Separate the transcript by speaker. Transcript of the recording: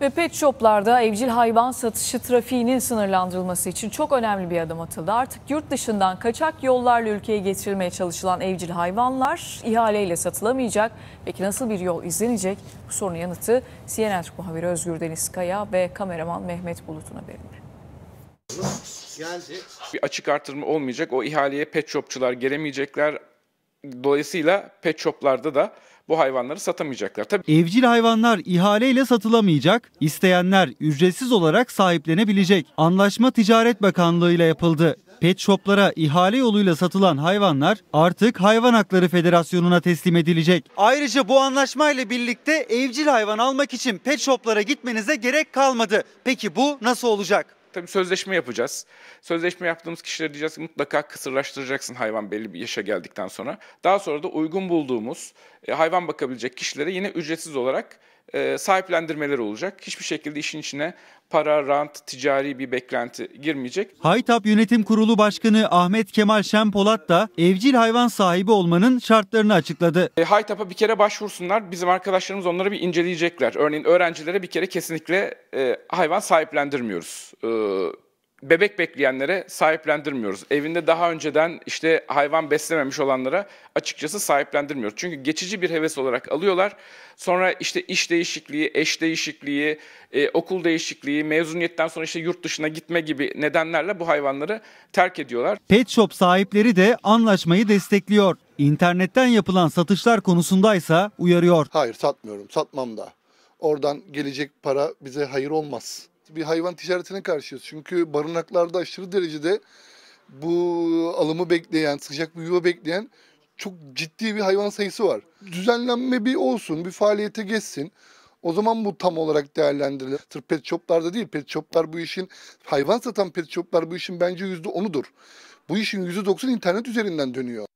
Speaker 1: Ve pet shoplarda evcil hayvan satışı trafiğinin sınırlandırılması için çok önemli bir adım atıldı. Artık yurt dışından kaçak yollarla ülkeye getirilmeye çalışılan evcil hayvanlar ihaleyle satılamayacak. Peki nasıl bir yol izlenecek? Bu sorunun yanıtı CNN Türk muhabiri Özgür Deniz Kaya ve kameraman Mehmet Bulut'un haberinde.
Speaker 2: Geldi. Bir açık artırma olmayacak. O ihaleye pet shopçular gelemeyecekler. Dolayısıyla pet shoplarda da bu hayvanları satamayacaklar. Tabii.
Speaker 3: Evcil hayvanlar ihaleyle satılamayacak, isteyenler ücretsiz olarak sahiplenebilecek. Anlaşma Ticaret Bakanlığı ile yapıldı. Pet shoplara ihale yoluyla satılan hayvanlar artık Hayvan Hakları Federasyonu'na teslim edilecek. Ayrıca bu anlaşmayla birlikte evcil hayvan almak için pet
Speaker 2: shoplara gitmenize gerek kalmadı. Peki bu nasıl olacak? Tabii sözleşme yapacağız. Sözleşme yaptığımız kişilere diyeceğiz ki mutlaka kısırlaştıracaksın hayvan belli bir yaşa geldikten sonra. Daha sonra da uygun bulduğumuz e, hayvan bakabilecek kişilere yine ücretsiz olarak e, sahiplendirmeler olacak. Hiçbir şekilde işin içine para, rant, ticari bir beklenti girmeyecek.
Speaker 3: Haytap Yönetim Kurulu Başkanı Ahmet Kemal Şenpolat da evcil hayvan sahibi olmanın şartlarını açıkladı.
Speaker 2: E, Haytap'a bir kere başvursunlar. Bizim arkadaşlarımız onları bir inceleyecekler. Örneğin öğrencilere bir kere kesinlikle e, hayvan sahiplendirmiyoruz. E, bebek bekleyenlere sahiplendirmiyoruz. Evinde daha önceden işte hayvan beslememiş olanlara açıkçası sahiplendirmiyoruz. Çünkü geçici bir heves olarak alıyorlar. Sonra işte iş değişikliği, eş değişikliği, e, okul değişikliği, mezuniyetten sonra işte yurt dışına gitme gibi nedenlerle bu hayvanları terk ediyorlar.
Speaker 3: Pet shop sahipleri de anlaşmayı destekliyor. İnternetten yapılan satışlar konusundaysa uyarıyor. Hayır satmıyorum, satmam da.
Speaker 4: Oradan gelecek para bize hayır olmaz bir hayvan ticaretine karşıyız. Çünkü barınaklarda aşırı derecede bu alımı bekleyen, sıcak bir yuva bekleyen çok ciddi bir hayvan sayısı var. Düzenlenme bir olsun, bir faaliyete geçsin. O zaman bu tam olarak değerlendirilir. Sırf pet shoplarda değil, pet shoplar bu işin, hayvan satan pet shoplar bu işin
Speaker 3: bence yüzde onudur. Bu işin yüzde doksan internet üzerinden dönüyor.